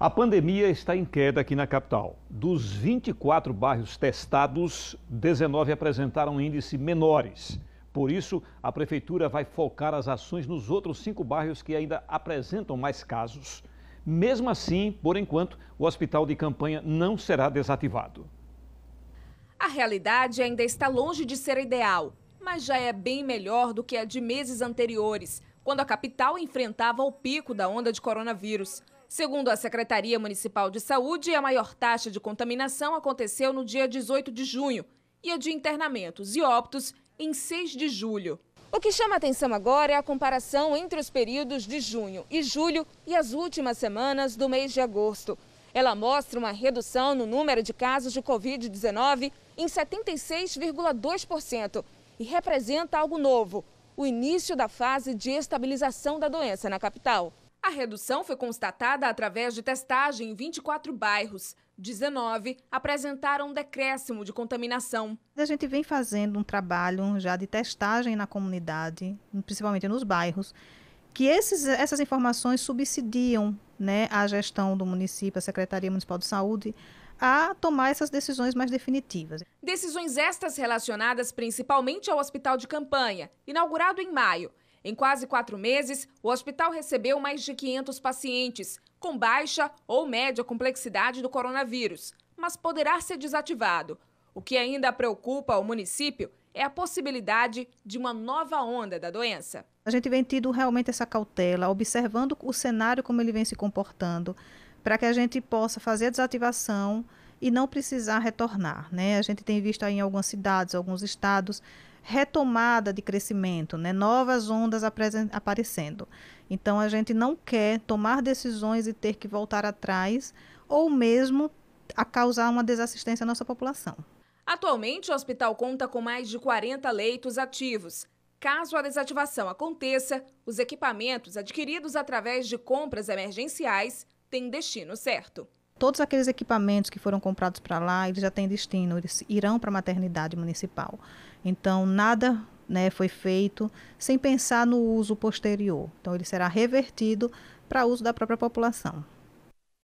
A pandemia está em queda aqui na capital. Dos 24 bairros testados, 19 apresentaram índices menores. Por isso, a Prefeitura vai focar as ações nos outros cinco bairros que ainda apresentam mais casos. Mesmo assim, por enquanto, o hospital de campanha não será desativado. A realidade ainda está longe de ser ideal, mas já é bem melhor do que a de meses anteriores, quando a capital enfrentava o pico da onda de coronavírus. Segundo a Secretaria Municipal de Saúde, a maior taxa de contaminação aconteceu no dia 18 de junho e a de internamentos e óbitos em 6 de julho. O que chama atenção agora é a comparação entre os períodos de junho e julho e as últimas semanas do mês de agosto. Ela mostra uma redução no número de casos de Covid-19 em 76,2% e representa algo novo, o início da fase de estabilização da doença na capital. A redução foi constatada através de testagem em 24 bairros. 19 apresentaram um decréscimo de contaminação. A gente vem fazendo um trabalho já de testagem na comunidade, principalmente nos bairros, que esses, essas informações subsidiam né, a gestão do município, a Secretaria Municipal de Saúde, a tomar essas decisões mais definitivas. Decisões estas relacionadas principalmente ao hospital de campanha, inaugurado em maio, em quase quatro meses, o hospital recebeu mais de 500 pacientes com baixa ou média complexidade do coronavírus, mas poderá ser desativado. O que ainda preocupa o município é a possibilidade de uma nova onda da doença. A gente vem tido realmente essa cautela, observando o cenário como ele vem se comportando, para que a gente possa fazer a desativação e não precisar retornar. Né? A gente tem visto aí em algumas cidades, alguns estados, retomada de crescimento, né? novas ondas aparecendo. Então, a gente não quer tomar decisões e ter que voltar atrás ou mesmo a causar uma desassistência à nossa população. Atualmente, o hospital conta com mais de 40 leitos ativos. Caso a desativação aconteça, os equipamentos adquiridos através de compras emergenciais têm destino certo todos aqueles equipamentos que foram comprados para lá, eles já têm destino, eles irão para a maternidade municipal. Então, nada né, foi feito sem pensar no uso posterior. Então, ele será revertido para uso da própria população.